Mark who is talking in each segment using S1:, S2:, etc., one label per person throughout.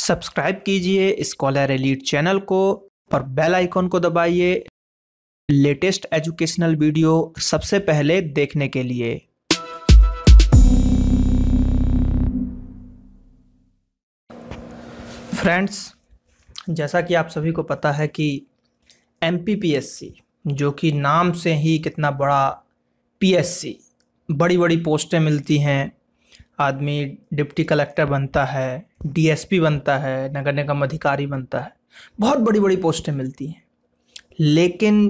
S1: Subscribe कीजिए scholar elite channel को और बेल आइकॉन को दबाइए लेटेस्ट एजुकेशनल वीडियो सबसे पहले देखने के लिए फ्रेंड्स जैसा कि आप सभी को पता है कि एम जो कि नाम से ही कितना बड़ा पी बड़ी बड़ी पोस्टें मिलती हैं आदमी डिप्टी कलेक्टर बनता है डीएसपी बनता है नगर निगम अधिकारी बनता है बहुत बड़ी बड़ी पोस्टें मिलती हैं लेकिन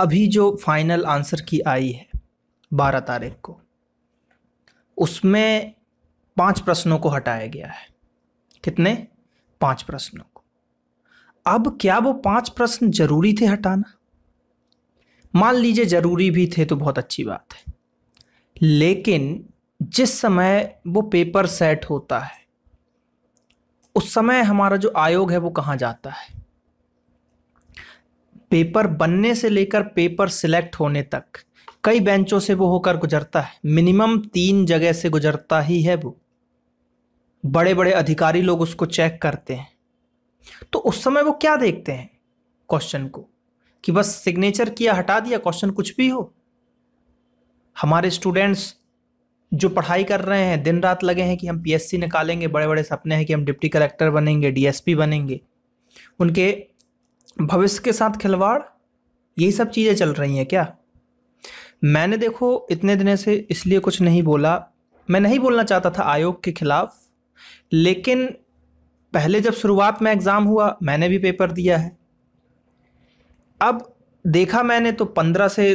S1: अभी जो फाइनल आंसर की आई है बारह तारीख को उसमें पांच प्रश्नों को हटाया गया है कितने पांच प्रश्नों को अब क्या वो पांच प्रश्न जरूरी थे हटाना मान लीजिए जरूरी भी थे तो बहुत अच्छी बात है लेकिन जिस समय वो पेपर सेट होता है उस समय हमारा जो आयोग है वो कहाँ जाता है पेपर बनने से लेकर पेपर सिलेक्ट होने तक कई बेंचों से वो होकर गुजरता है मिनिमम तीन जगह से गुजरता ही है वो बड़े बड़े अधिकारी लोग उसको चेक करते हैं तो उस समय वो क्या देखते हैं क्वेश्चन को कि बस सिग्नेचर किया हटा दिया क्वेश्चन कुछ भी हो हमारे स्टूडेंट्स जो पढ़ाई कर रहे हैं दिन रात लगे हैं कि हम पीएससी निकालेंगे बड़े बड़े सपने हैं कि हम डिप्टी कलेक्टर बनेंगे डीएसपी बनेंगे उनके भविष्य के साथ खिलवाड़ यही सब चीज़ें चल रही हैं क्या मैंने देखो इतने दिन से इसलिए कुछ नहीं बोला मैं नहीं बोलना चाहता था आयोग के खिलाफ लेकिन पहले जब शुरुआत में एग्ज़ाम हुआ मैंने भी पेपर दिया है अब देखा मैंने तो पंद्रह से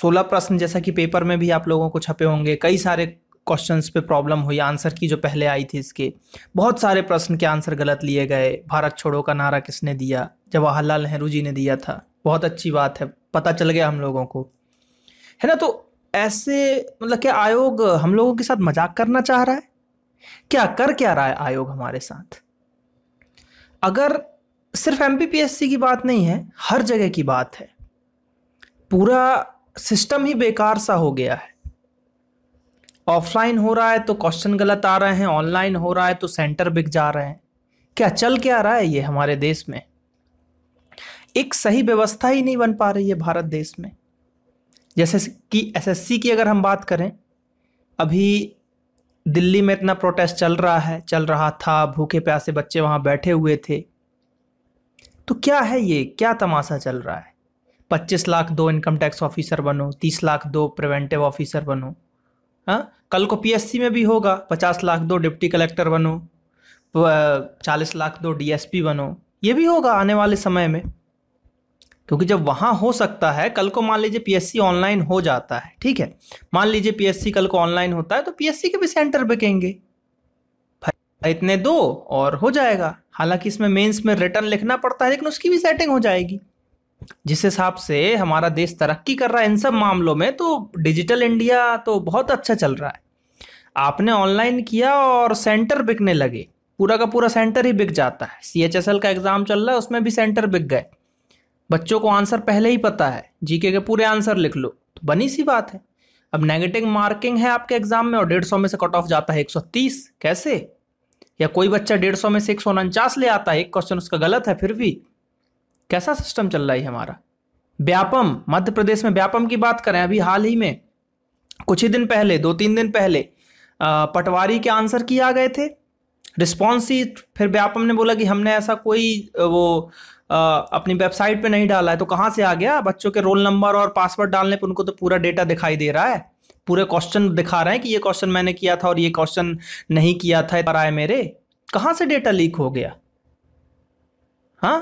S1: सोलह प्रश्न जैसा कि पेपर में भी आप लोगों को छपे होंगे कई सारे क्वेश्चंस पे प्रॉब्लम हुई आंसर की जो पहले आई थी इसके बहुत सारे प्रश्न के आंसर गलत लिए गए भारत छोड़ो का नारा किसने दिया जवाहरलाल नेहरू जी ने दिया था बहुत अच्छी बात है पता चल गया हम लोगों को है ना तो ऐसे मतलब क्या आयोग हम लोगों के साथ मजाक करना चाह रहा है क्या कर क्या रहा है आयोग हमारे साथ अगर सिर्फ एम की बात नहीं है हर जगह की बात है पूरा सिस्टम ही बेकार सा हो गया है ऑफलाइन हो रहा है तो क्वेश्चन गलत आ रहे हैं ऑनलाइन हो रहा है तो सेंटर बिक जा रहे हैं क्या चल क्या रहा है ये हमारे देश में एक सही व्यवस्था ही नहीं बन पा रही है भारत देश में जैसे कि एसएससी की अगर हम बात करें अभी दिल्ली में इतना प्रोटेस्ट चल रहा है चल रहा था भूखे प्यासे बच्चे वहाँ बैठे हुए थे तो क्या है ये क्या तमाशा चल रहा है पच्चीस लाख दो इनकम टैक्स ऑफिसर बनो तीस लाख दो प्रिवेंटिव ऑफिसर बनो हाँ कल को पीएससी में भी होगा पचास लाख दो डिप्टी कलेक्टर बनो चालीस लाख दो डीएसपी बनो ये भी होगा आने वाले समय में क्योंकि जब वहाँ हो सकता है कल को मान लीजिए पीएससी ऑनलाइन हो जाता है ठीक है मान लीजिए पीएससी कल को ऑनलाइन होता है तो पीएससी के भी सेंटर बिकेंगे इतने दो और हो जाएगा हालांकि इसमें मेंस में रिटर्न लिखना पड़ता है लेकिन उसकी भी सेटिंग हो जाएगी जिस हिसाब से हमारा देश तरक्की कर रहा है इन सब मामलों में तो डिजिटल इंडिया तो बहुत अच्छा चल रहा है आपने ऑनलाइन किया और सेंटर बिकने लगे पूरा का पूरा सेंटर ही बिक जाता है सी एच एस एल का एग्ज़ाम चल रहा है उसमें भी सेंटर बिक गए बच्चों को आंसर पहले ही पता है जी के पूरे आंसर लिख लो तो बनी सी बात है अब नेगेटिव मार्किंग है आपके एग्ज़ाम में और डेढ़ सौ में से कट ऑफ जाता है एक सौ तीस कैसे या कोई बच्चा डेढ़ सौ में से एक सौ उनचास ले आता है एक क्वेश्चन उसका गलत है फिर भी कैसा सिस्टम चल रहा है हमारा व्यापम मध्य प्रदेश में व्यापम की बात करें अभी हाल ही में कुछ ही दिन पहले दो तीन दिन पहले पटवारी के आंसर किए आ गए थे रिस्पॉन्स ही फिर व्यापम ने बोला कि हमने ऐसा कोई वो आ, अपनी वेबसाइट पे नहीं डाला है तो कहाँ से आ गया बच्चों के रोल नंबर और पासवर्ड डालने पर उनको तो पूरा डेटा दिखाई दे रहा है पूरे क्वेश्चन दिखा रहे हैं कि ये क्वेश्चन मैंने किया था और ये क्वेश्चन नहीं किया था पर आए मेरे कहाँ से डेटा लीक हो गया हाँ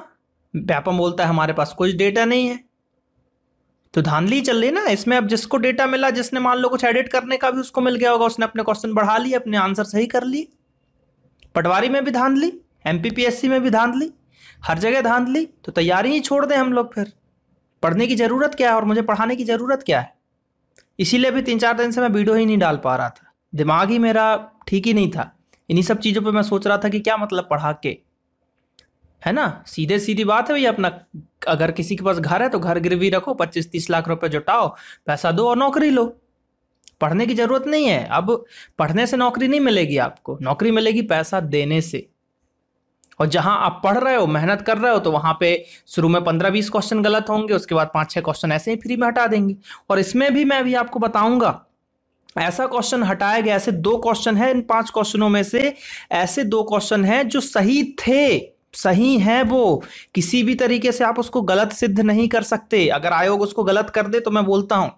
S1: व्यापम बोलता है हमारे पास कुछ डेटा नहीं है तो धांधली चल रही ना इसमें अब जिसको डेटा मिला जिसने मान लो कुछ एडिट करने का भी उसको मिल गया होगा उसने अपने क्वेश्चन बढ़ा लिए अपने आंसर सही कर लिए पटवारी में भी धांधली एम में भी धांधली हर जगह धांधली तो तैयारी ही छोड़ दें हम लोग फिर पढ़ने की ज़रूरत क्या है और मुझे पढ़ाने की ज़रूरत क्या है इसीलिए भी तीन चार दिन से मैं वीडियो ही नहीं डाल पा रहा था दिमाग ही मेरा ठीक ही नहीं था इन्हीं सब चीज़ों पर मैं सोच रहा था कि क्या मतलब पढ़ा के है ना सीधे सीधी बात है भैया अपना अगर किसी के पास घर है तो घर गिरवी रखो पच्चीस तीस लाख रुपए जुटाओ पैसा दो और नौकरी लो पढ़ने की जरूरत नहीं है अब पढ़ने से नौकरी नहीं मिलेगी आपको नौकरी मिलेगी पैसा देने से और जहां आप पढ़ रहे हो मेहनत कर रहे हो तो वहां पे शुरू में पंद्रह बीस क्वेश्चन गलत होंगे उसके बाद पाँच छः क्वेश्चन ऐसे ही फ्री में हटा देंगे और इसमें भी मैं अभी आपको बताऊंगा ऐसा क्वेश्चन हटाया गया ऐसे दो क्वेश्चन है इन पांच क्वेश्चनों में से ऐसे दो क्वेश्चन है जो सही थे सही है वो किसी भी तरीके से आप उसको गलत सिद्ध नहीं कर सकते अगर आयोग उसको गलत कर दे तो मैं बोलता हूं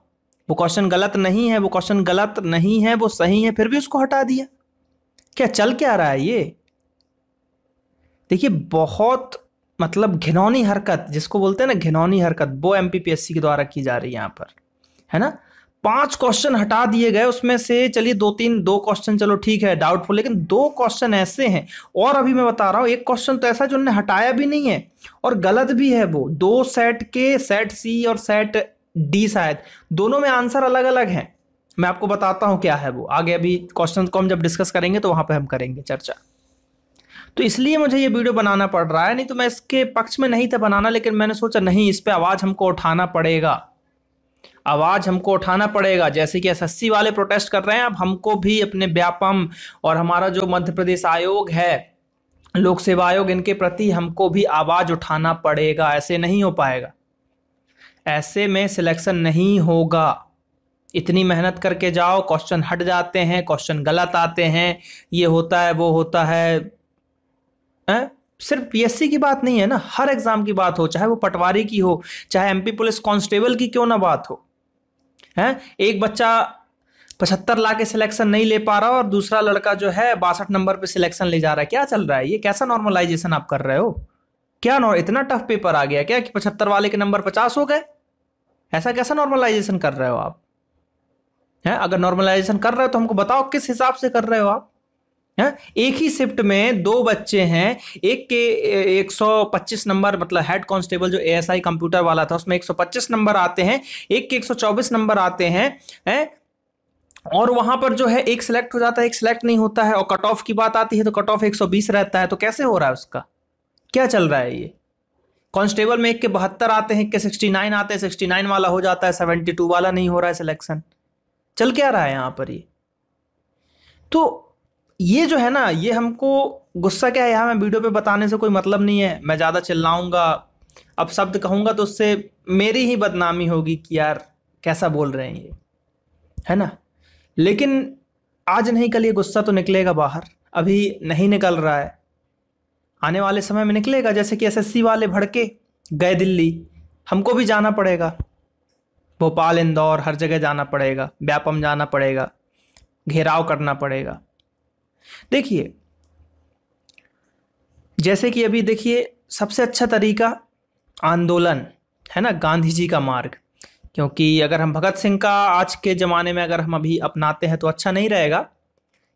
S1: वो क्वेश्चन गलत नहीं है वो क्वेश्चन गलत नहीं है वो सही है फिर भी उसको हटा दिया क्या चल क्या रहा है ये देखिए बहुत मतलब घिनौनी हरकत जिसको बोलते हैं ना घिनौनी हरकत वो एम के द्वारा की जा रही है यहां पर है ना पांच क्वेश्चन हटा दिए गए उसमें से चलिए दो तीन दो क्वेश्चन चलो ठीक है डाउटफुल लेकिन दो क्वेश्चन ऐसे हैं और अभी मैं बता रहा हूं एक क्वेश्चन तो ऐसा जो उन्होंने हटाया भी नहीं है और गलत भी है वो दो सेट के सेट सी और सेट डी शायद दोनों में आंसर अलग अलग है मैं आपको बताता हूँ क्या है वो आगे अभी क्वेश्चन को हम जब डिस्कस करेंगे तो वहां पर हम करेंगे चर्चा तो इसलिए मुझे ये वीडियो बनाना पड़ रहा है नहीं तो मैं इसके पक्ष में नहीं था बनाना लेकिन मैंने सोचा नहीं इस पर आवाज़ हमको उठाना पड़ेगा आवाज़ हमको उठाना पड़ेगा जैसे कि एस वाले प्रोटेस्ट कर रहे हैं अब हमको भी अपने व्यापम और हमारा जो मध्य प्रदेश आयोग है लोक सेवा आयोग इनके प्रति हमको भी आवाज़ उठाना पड़ेगा ऐसे नहीं हो पाएगा ऐसे में सिलेक्शन नहीं होगा इतनी मेहनत करके जाओ क्वेश्चन हट जाते हैं क्वेश्चन गलत आते हैं ये होता है वो होता है, है? सिर्फ पीएससी की बात नहीं है ना हर एग्जाम की बात हो चाहे वो पटवारी की हो चाहे एमपी पुलिस कांस्टेबल की क्यों ना बात हो है एक बच्चा पचहत्तर ला के सिलेक्शन नहीं ले पा रहा और दूसरा लड़का जो है बासठ नंबर पे सिलेक्शन ले जा रहा है क्या चल रहा है ये कैसा नॉर्मलाइजेशन आप कर रहे हो क्या नॉर इतना टफ पेपर आ गया क्या कि पचहत्तर वाले के नंबर पचास हो गए ऐसा कैसा नॉर्मलाइजेशन कर रहे हो आप है अगर नॉर्मलाइजेशन कर रहे हो तो हमको बताओ किस हिसाब से कर रहे हो आप है हाँ, एक ही शिफ्ट में दो बच्चे हैं एक के 125 नंबर मतलब हेड कांस्टेबल जो एएसआई कंप्यूटर वाला था उसमें 125 नंबर आते हैं एक के 124 नंबर आते हैं है? और वहां पर जो है एक सिलेक्ट हो जाता है एक सिलेक्ट नहीं होता है और कट ऑफ की बात आती है तो कट ऑफ एक रहता है तो कैसे हो रहा है उसका क्या चल रहा है ये कांस्टेबल में एक के बहत्तर आते हैं एक के सिक्सटी नाइन आते हैं सिक्सटी नाइन वाला हो जाता है सेवेंटी टू वाला नहीं हो रहा है सिलेक्शन चल क्या रहा है यहाँ पर ये तो ये जो है ना ये हमको गुस्सा क्या है यहाँ मैं वीडियो पे बताने से कोई मतलब नहीं है मैं ज़्यादा चिल्लाऊंगा अब शब्द कहूँगा तो उससे मेरी ही बदनामी होगी कि यार कैसा बोल रहे हैं ये है ना लेकिन आज नहीं कल ये गुस्सा तो निकलेगा बाहर अभी नहीं निकल रहा है आने वाले समय में निकलेगा जैसे कि एस वाले भड़के गए दिल्ली हमको भी जाना पड़ेगा भोपाल इंदौर हर जगह जाना पड़ेगा व्यापम जाना पड़ेगा घेराव करना पड़ेगा देखिए जैसे कि अभी देखिए सबसे अच्छा तरीका आंदोलन है ना गांधी जी का मार्ग क्योंकि अगर हम भगत सिंह का आज के ज़माने में अगर हम अभी अपनाते हैं तो अच्छा नहीं रहेगा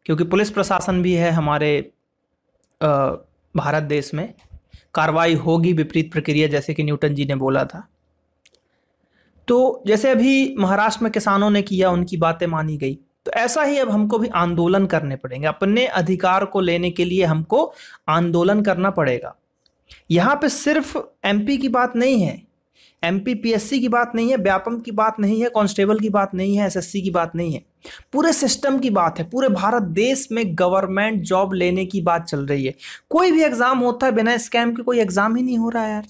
S1: क्योंकि पुलिस प्रशासन भी है हमारे भारत देश में कार्रवाई होगी विपरीत प्रक्रिया जैसे कि न्यूटन जी ने बोला था तो जैसे अभी महाराष्ट्र में किसानों ने किया उनकी बातें मानी गई तो ऐसा ही अब हमको भी आंदोलन करने पड़ेंगे अपने अधिकार को लेने के लिए हमको आंदोलन करना पड़ेगा यहाँ पे सिर्फ एमपी की बात नहीं है एमपी पीएससी की बात नहीं है व्यापम की बात नहीं है कांस्टेबल की बात नहीं है एसएससी की बात नहीं है पूरे सिस्टम की बात है पूरे भारत देश में गवर्नमेंट जॉब लेने की बात चल रही है कोई भी एग्ज़ाम होता है बिना स्कैम के कोई एग्ज़ाम ही नहीं हो रहा है यार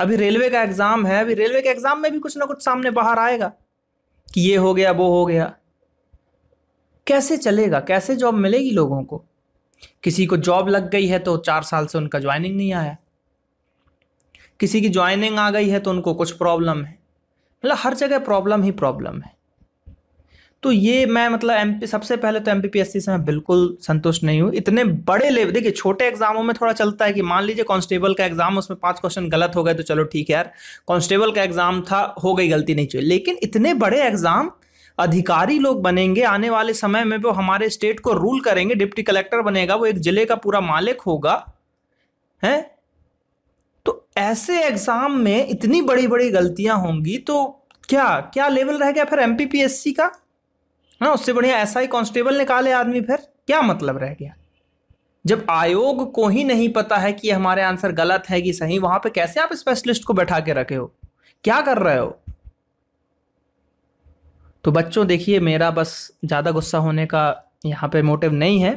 S1: अभी रेलवे का एग्ज़ाम है अभी रेलवे के एग्ज़ाम में भी कुछ ना कुछ सामने बाहर आएगा कि ये हो गया वो हो गया कैसे चलेगा कैसे जॉब मिलेगी लोगों को किसी को जॉब लग गई है तो चार साल से उनका ज्वाइनिंग नहीं आया किसी की ज्वाइनिंग आ गई है तो उनको कुछ प्रॉब्लम है मतलब हर जगह प्रॉब्लम ही प्रॉब्लम है तो ये मैं मतलब एम सबसे पहले तो एम से मैं बिल्कुल संतुष्ट नहीं हूँ इतने बड़े लेवल देखिए छोटे एग्जामों में थोड़ा चलता है कि मान लीजिए कांस्टेबल का एग्जाम उसमें पांच क्वेश्चन गलत हो गए तो चलो ठीक है यार कांस्टेबल का एग्जाम था हो गई गलती नहीं चाहिए लेकिन इतने बड़े एग्जाम अधिकारी लोग बनेंगे आने वाले समय में वो हमारे स्टेट को रूल करेंगे डिप्टी कलेक्टर बनेगा वो एक जिले का पूरा मालिक होगा है तो ऐसे एग्जाम में इतनी बड़ी बड़ी गलतियां होंगी तो क्या क्या लेवल रह गया फिर एम का ना हाँ, उससे बढ़िया एस आई कॉन्स्टेबल निकाले आदमी फिर क्या मतलब रह गया जब आयोग को ही नहीं पता है कि हमारे आंसर गलत है कि सही वहां पे कैसे आप स्पेशलिस्ट को बैठा के रखे हो क्या कर रहे हो तो बच्चों देखिए मेरा बस ज़्यादा गुस्सा होने का यहाँ पे मोटिव नहीं है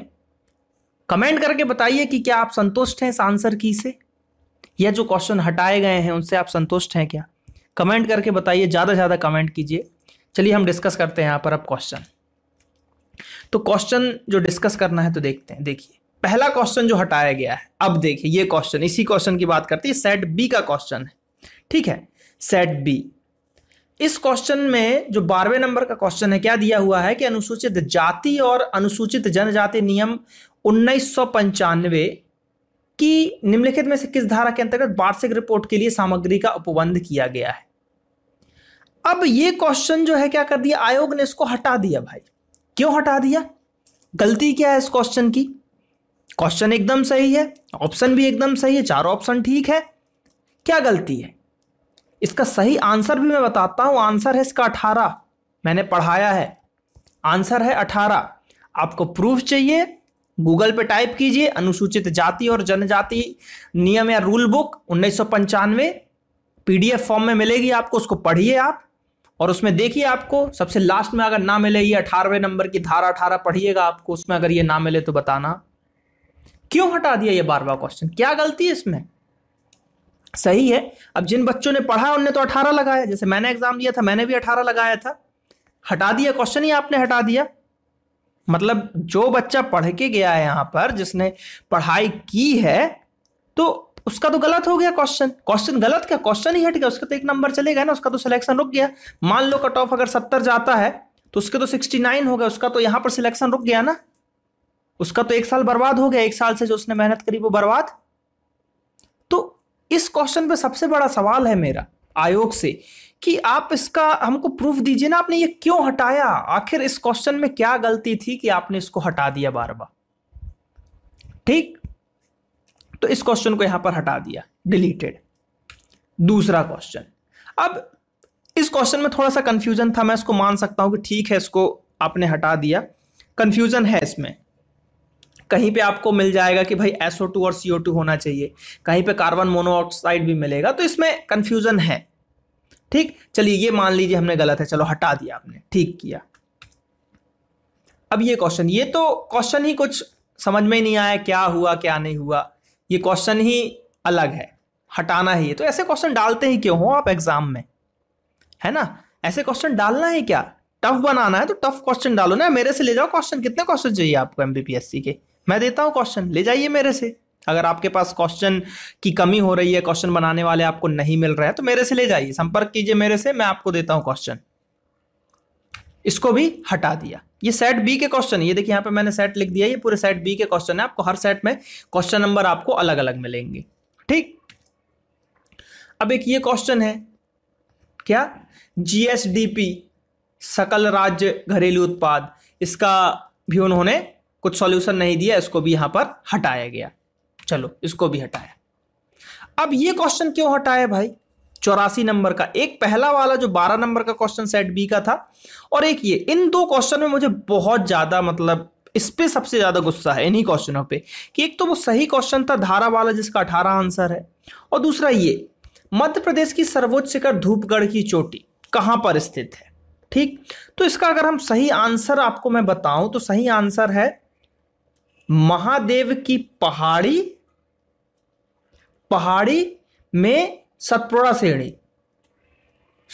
S1: कमेंट करके बताइए कि क्या आप संतुष्ट हैं इस आंसर की से या जो क्वेश्चन हटाए गए हैं उनसे आप संतुष्ट हैं क्या कमेंट करके बताइए ज़्यादा से ज़्यादा कमेंट कीजिए चलिए हम डिस्कस करते हैं यहाँ पर अब क्वेश्चन तो क्वेश्चन जो डिस्कस करना है तो देखते हैं देखिए पहला क्वेश्चन जो हटाया गया है अब देखिए ये क्वेश्चन इसी क्वेश्चन की बात करते हैं सेट बी का क्वेश्चन है ठीक है सेट बी इस क्वेश्चन में जो बारहवें नंबर का क्वेश्चन है क्या दिया हुआ है कि अनुसूचित जाति और अनुसूचित जनजाति नियम उन्नीस की निम्नलिखित में से किस धारा के अंतर्गत वार्षिक रिपोर्ट के लिए सामग्री का उपबंध किया गया है अब ये क्वेश्चन जो है क्या कर दिया आयोग ने इसको हटा दिया भाई क्यों हटा दिया गलती क्या है इस क्वेश्चन की क्वेश्चन एकदम सही है ऑप्शन भी एकदम सही है चारों ऑप्शन ठीक है क्या गलती है इसका सही आंसर भी मैं बताता हूँ आंसर है इसका अठारह मैंने पढ़ाया है आंसर है अठारह आपको प्रूफ चाहिए गूगल पे टाइप कीजिए अनुसूचित जाति और जनजाति नियम या रूल बुक उन्नीस सौ पंचानवे फॉर्म में मिलेगी आपको उसको पढ़िए आप और उसमें देखिए आपको सबसे लास्ट में अगर ना मिले ये अठारहवें नंबर की धारा अठारह पढ़िएगा आपको उसमें अगर ये ना मिले तो बताना क्यों हटा दिया ये बार क्वेश्चन क्या गलती है इसमें सही है अब जिन बच्चों ने पढ़ा उनने तो अठारह लगाया जैसे मैंने एग्जाम दिया था मैंने भी अठारह लगाया था हटा दिया क्वेश्चन ही आपने हटा दिया मतलब जो बच्चा पढ़ के गया है यहाँ पर जिसने पढ़ाई की है तो उसका तो गलत हो गया क्वेश्चन क्वेश्चन गलत क्या क्वेश्चन ही हट गया उसका तो एक नंबर चले गया ना उसका तो सिलेक्शन रुक गया मान लो कट ऑफ अगर सत्तर जाता है तो उसके तो सिक्सटी नाइन हो गया उसका तो यहाँ पर सिलेक्शन रुक गया ना उसका तो एक साल बर्बाद हो गया एक साल से जो उसने मेहनत करी वो बर्बाद इस क्वेश्चन पे सबसे बड़ा सवाल है मेरा आयोग से कि आप इसका हमको प्रूफ दीजिए ना आपने ये क्यों हटाया आखिर इस क्वेश्चन में क्या गलती थी कि आपने इसको हटा दिया बार बार ठीक तो इस क्वेश्चन को यहां पर हटा दिया डिलीटेड दूसरा क्वेश्चन अब इस क्वेश्चन में थोड़ा सा कंफ्यूजन था मैं इसको मान सकता हूं कि ठीक है इसको आपने हटा दिया कंफ्यूजन है इसमें कहीं पे आपको मिल जाएगा कि भाई एसओ टू और टू होना चाहिए कहीं पे कार्बन मोनोऑक्साइड भी मिलेगा तो इसमें कन्फ्यूज़न है ठीक चलिए ये मान लीजिए हमने गलत है चलो हटा दिया आपने ठीक किया अब ये क्वेश्चन ये तो क्वेश्चन ही कुछ समझ में ही नहीं आया क्या हुआ क्या नहीं हुआ ये क्वेश्चन ही अलग है हटाना ही है तो ऐसे क्वेश्चन डालते ही क्यों हो आप एग्जाम में है ना ऐसे क्वेश्चन डालना है क्या टफ बनाना है तो टफ क्वेश्चन डालो ना मेरे से ले जाओ क्वेश्चन कितने क्वेश्चन चाहिए आपको एमबीपीएससी के मैं देता हूँ क्वेश्चन ले जाइए मेरे से अगर आपके पास क्वेश्चन की कमी हो रही है क्वेश्चन बनाने वाले आपको नहीं मिल रहा है तो मेरे से ले जाइए संपर्क कीजिए मेरे से मैं आपको देता हूँ क्वेश्चन इसको भी हटा दिया ये सेट बी के क्वेश्चन ये देखिए यहाँ पे मैंने सेट लिख दिया ये पूरे सेट बी के क्वेश्चन है आपको हर सेट में क्वेश्चन नंबर आपको अलग अलग मिलेंगे ठीक अब एक ये क्वेश्चन है क्या जीएसडीपी सकल राज्य घरेलू उत्पाद इसका भी उन्होंने कुछ सॉल्यूशन नहीं दिया इसको भी यहां पर हटाया गया चलो इसको भी हटाया अब ये क्वेश्चन क्यों हटाया भाई चौरासी नंबर का एक पहला वाला जो बारह नंबर का क्वेश्चन सेट बी का था और एक ये इन दो क्वेश्चन में मुझे बहुत ज्यादा मतलब इस पे सबसे ज्यादा गुस्सा है इन्हीं क्वेश्चनों पे कि एक तो वो सही क्वेश्चन था धारा वाला जिसका अठारह आंसर है और दूसरा ये मध्य प्रदेश की सर्वोच्च शिखर धूपगढ़ की चोटी कहां पर स्थित है ठीक तो इसका अगर हम सही आंसर आपको मैं बताऊं तो सही आंसर है महादेव की पहाड़ी पहाड़ी में सतपुड़ा श्रेणी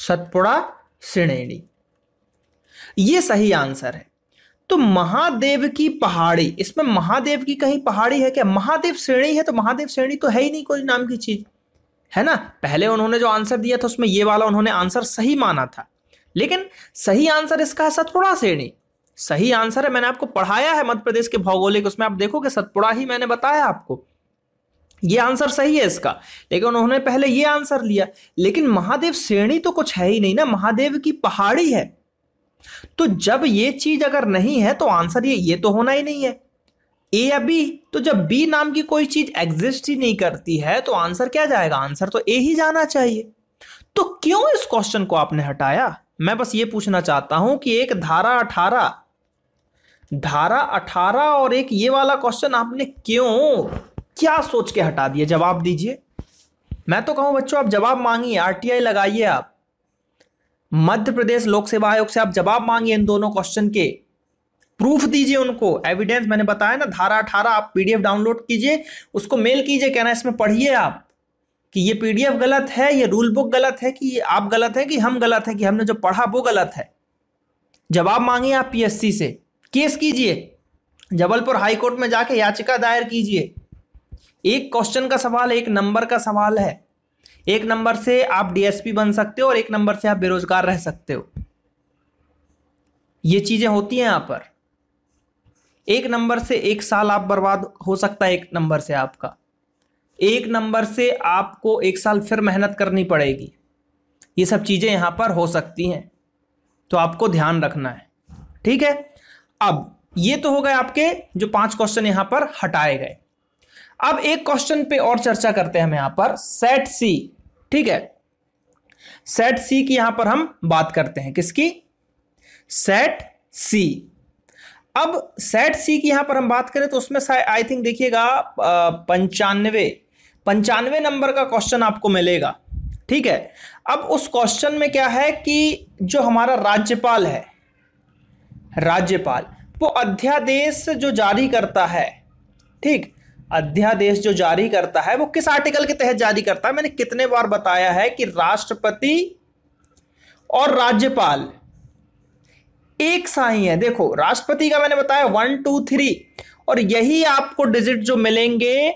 S1: सतपुड़ा श्रेणी ये सही आंसर है तो महादेव की पहाड़ी इसमें महादेव की कहीं पहाड़ी है क्या महादेव श्रेणी है तो महादेव श्रेणी तो है ही नहीं कोई नाम की चीज है ना पहले उन्होंने जो आंसर दिया था उसमें ये वाला उन्होंने आंसर सही माना था लेकिन सही आंसर इसका है सतपुड़ा श्रेणी सही आंसर है मैंने आपको पढ़ाया है मध्य प्रदेश के भौगोलिक उसमें आप देखोगे सतपुड़ा ही मैंने बताया आपको ये आंसर सही है इसका लेकिन उन्होंने पहले ये आंसर लिया लेकिन महादेव श्रेणी तो कुछ है ही नहीं ना महादेव की पहाड़ी है तो जब ये चीज अगर नहीं है तो आंसर ये ये तो होना ही नहीं है ए या बी तो जब बी नाम की कोई चीज एग्जिस्ट ही नहीं करती है तो आंसर क्या जाएगा आंसर तो ए ही जाना चाहिए तो क्यों इस क्वेश्चन को आपने हटाया मैं बस ये पूछना चाहता हूं कि एक धारा अठारह धारा अठारह और एक ये वाला क्वेश्चन आपने क्यों क्या सोच के हटा दिया जवाब दीजिए मैं तो कहूं बच्चों आप जवाब मांगिए आरटीआई लगाइए आप मध्य प्रदेश लोक सेवा आयोग से आप जवाब मांगिए इन दोनों क्वेश्चन के प्रूफ दीजिए उनको एविडेंस मैंने बताया ना धारा अठारह आप पीडीएफ डाउनलोड कीजिए उसको मेल कीजिए कहना इसमें पढ़िए आप कि ये पीडीएफ गलत है ये रूल बुक गलत है कि आप गलत है कि हम गलत है कि हमने जो पढ़ा वो गलत है जवाब मांगिए आप पीएससी से केस कीजिए जबलपुर हाईकोर्ट में जाके याचिका दायर कीजिए एक क्वेश्चन का सवाल एक नंबर का सवाल है एक नंबर से आप डीएसपी बन सकते हो और एक नंबर से आप बेरोजगार रह सकते हो ये चीजें होती हैं यहां पर एक नंबर से एक साल आप बर्बाद हो सकता है एक नंबर से आपका एक नंबर से आपको एक साल फिर मेहनत करनी पड़ेगी ये सब चीज़ें यहां पर हो सकती हैं तो आपको ध्यान रखना है ठीक है अब ये तो हो गए आपके जो पांच क्वेश्चन यहां पर हटाए गए अब एक क्वेश्चन पे और चर्चा करते हैं हम यहां पर सेट सी ठीक है सेट सी की यहां पर हम बात करते हैं किसकी सेट सी अब सेट सी की यहां पर हम बात करें तो उसमें आई थिंक देखिएगा पंचानवे पंचानवे नंबर का क्वेश्चन आपको मिलेगा ठीक है अब उस क्वेश्चन में क्या है कि जो हमारा राज्यपाल है राज्यपाल वो अध्यादेश जो जारी करता है ठीक अध्यादेश जो जारी करता है वो किस आर्टिकल के तहत जारी करता है मैंने कितने बार बताया है कि राष्ट्रपति और राज्यपाल एक सा ही है देखो राष्ट्रपति का मैंने बताया वन टू थ्री और यही आपको डिजिट जो मिलेंगे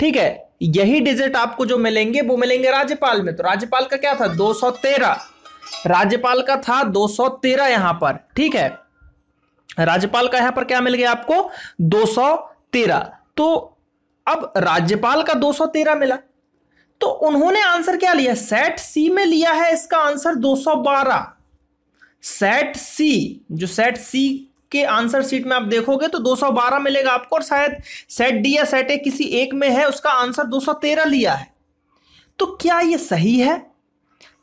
S1: ठीक है यही डिजिट आपको जो मिलेंगे वो मिलेंगे राज्यपाल में तो राज्यपाल का क्या था 213 राज्यपाल का था 213 यहां पर ठीक है राज्यपाल का यहां पर क्या मिल गया आपको 213 तो अब राज्यपाल का 213 मिला तो उन्होंने आंसर क्या लिया सेट सी में लिया है इसका आंसर 212 सेट सी जो सेट सी के आंसर सीट में आप देखोगे तो 212 मिलेगा आपको और शायद सेट डी या सेट ए किसी एक में है उसका आंसर 213 लिया है तो क्या ये सही है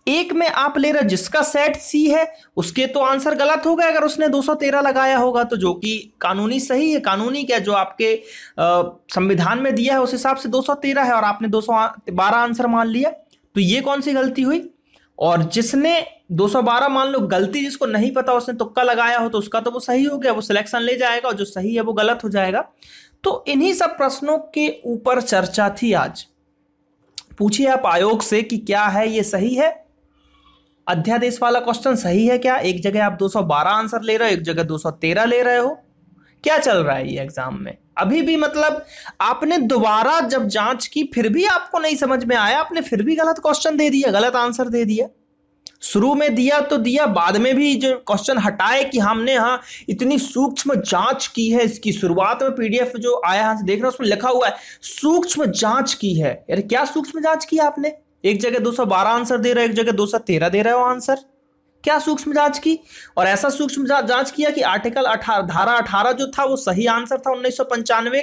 S1: एक में आप ले रहे जिसका सेट सी है उसके तो आंसर गलत होगा अगर उसने 213 लगाया होगा तो जो कि कानूनी सही है कानूनी क्या जो आपके संविधान में दिया है उस हिसाब से 213 है और आपने 212 आंसर मान लिया तो ये कौन सी गलती हुई और जिसने 212 मान लो गलती जिसको नहीं पता उसने तुक्का लगाया हो तो उसका तो वो सही हो गया वो सिलेक्शन ले जाएगा और जो सही है वो गलत हो जाएगा तो इन्हीं सब प्रश्नों के ऊपर चर्चा थी आज पूछिए आप आयोग से कि क्या है ये सही है अध्यादेश वाला क्वेश्चन सही है क्या एक जगह आप 212 आंसर ले रहे हो एक जगह 213 ले रहे हो क्या चल रहा है ये एग्जाम में अभी भी मतलब आपने दोबारा जब जांच की फिर भी आपको नहीं समझ में आया आपने फिर भी गलत क्वेश्चन दे दिया गलत आंसर दे दिया शुरू में दिया तो दिया बाद में भी जो क्वेश्चन हटाए कि हमने हाँ इतनी सूक्ष्म जांच की है इसकी शुरुआत में पीडीएफ जो आया यहां से देख रहे उसमें लिखा हुआ है सूक्ष्म जांच की है यार क्या सूक्ष्म जांच की आपने एक जगह 212 आंसर दे रहा है एक जगह 213 दे रहा है वो आंसर क्या सूक्ष्म जांच की और ऐसा सूक्ष्म जांच किया कि आर्टिकल अठारह धारा अठारह जो था वो सही आंसर था उन्नीस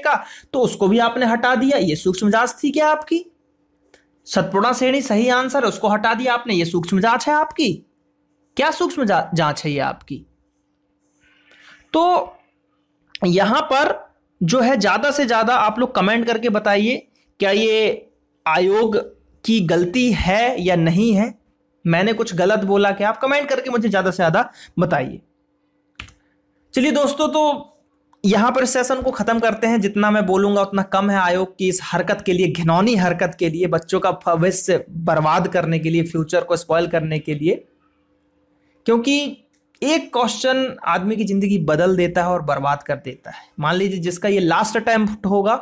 S1: का तो उसको भी आपने हटा दिया ये सूक्ष्म जांच थी क्या आपकी सतपुड़ा श्रेणी सही आंसर उसको हटा दिया आपने ये सूक्ष्म जांच है आपकी क्या सूक्ष्म जांच है ये आपकी तो यहां पर जो है ज्यादा से ज्यादा आप लोग कमेंट करके बताइए क्या ये आयोग कि गलती है या नहीं है मैंने कुछ गलत बोला क्या आप कमेंट करके मुझे ज़्यादा से ज़्यादा बताइए चलिए दोस्तों तो यहां पर सेशन को ख़त्म करते हैं जितना मैं बोलूंगा उतना कम है आयोग की इस हरकत के लिए घिनौनी हरकत के लिए बच्चों का भविष्य बर्बाद करने के लिए फ्यूचर को स्पॉयल करने के लिए क्योंकि एक क्वेश्चन आदमी की ज़िंदगी बदल देता है और बर्बाद कर देता है मान लीजिए जिसका ये लास्ट अटैम्प्ट होगा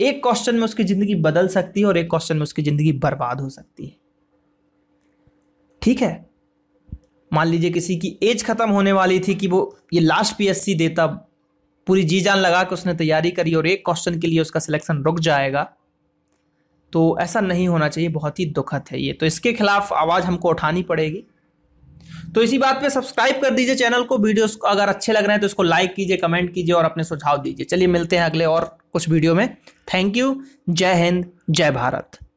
S1: एक क्वेश्चन में उसकी ज़िंदगी बदल सकती है और एक क्वेश्चन में उसकी ज़िंदगी बर्बाद हो सकती है ठीक है मान लीजिए किसी की एज ख़त्म होने वाली थी कि वो ये लास्ट पीएससी देता पूरी जी जान लगा के उसने तैयारी करी और एक क्वेश्चन के लिए उसका सिलेक्शन रुक जाएगा तो ऐसा नहीं होना चाहिए बहुत ही दुखद है ये तो इसके खिलाफ आवाज़ हमको उठानी पड़ेगी तो इसी बात पे सब्सक्राइब कर दीजिए चैनल को वीडियो अगर अच्छे लग रहे हैं तो इसको लाइक कीजिए कमेंट कीजिए और अपने सुझाव दीजिए चलिए मिलते हैं अगले और कुछ वीडियो में थैंक यू जय हिंद जय भारत